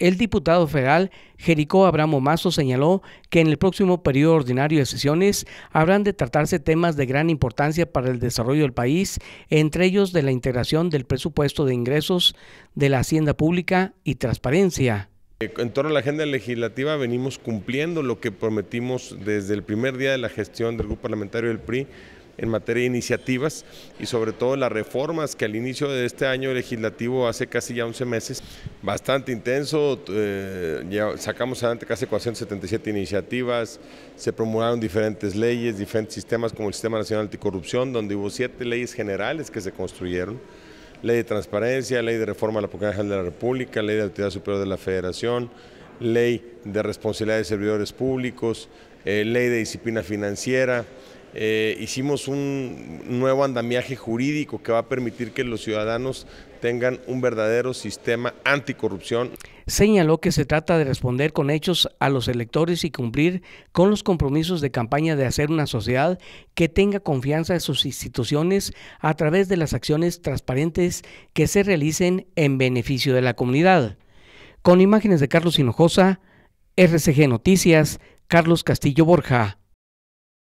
El diputado federal Jericó Abramo Mazo señaló que en el próximo periodo ordinario de sesiones habrán de tratarse temas de gran importancia para el desarrollo del país, entre ellos de la integración del presupuesto de ingresos de la hacienda pública y transparencia. Eh, en torno a la agenda legislativa venimos cumpliendo lo que prometimos desde el primer día de la gestión del Grupo Parlamentario del PRI en materia de iniciativas y sobre todo las reformas que al inicio de este año legislativo, hace casi ya 11 meses, bastante intenso, eh, sacamos adelante casi 477 iniciativas, se promulgaron diferentes leyes, diferentes sistemas como el Sistema Nacional Anticorrupción, donde hubo siete leyes generales que se construyeron, ley de transparencia, ley de reforma a la Procuraduría de la República, ley de Autoridad Superior de la Federación, ley de responsabilidad de servidores públicos, eh, ley de disciplina financiera, eh, hicimos un nuevo andamiaje jurídico que va a permitir que los ciudadanos tengan un verdadero sistema anticorrupción. Señaló que se trata de responder con hechos a los electores y cumplir con los compromisos de campaña de hacer una sociedad que tenga confianza en sus instituciones a través de las acciones transparentes que se realicen en beneficio de la comunidad. Con imágenes de Carlos Hinojosa, RCG Noticias, Carlos Castillo Borja.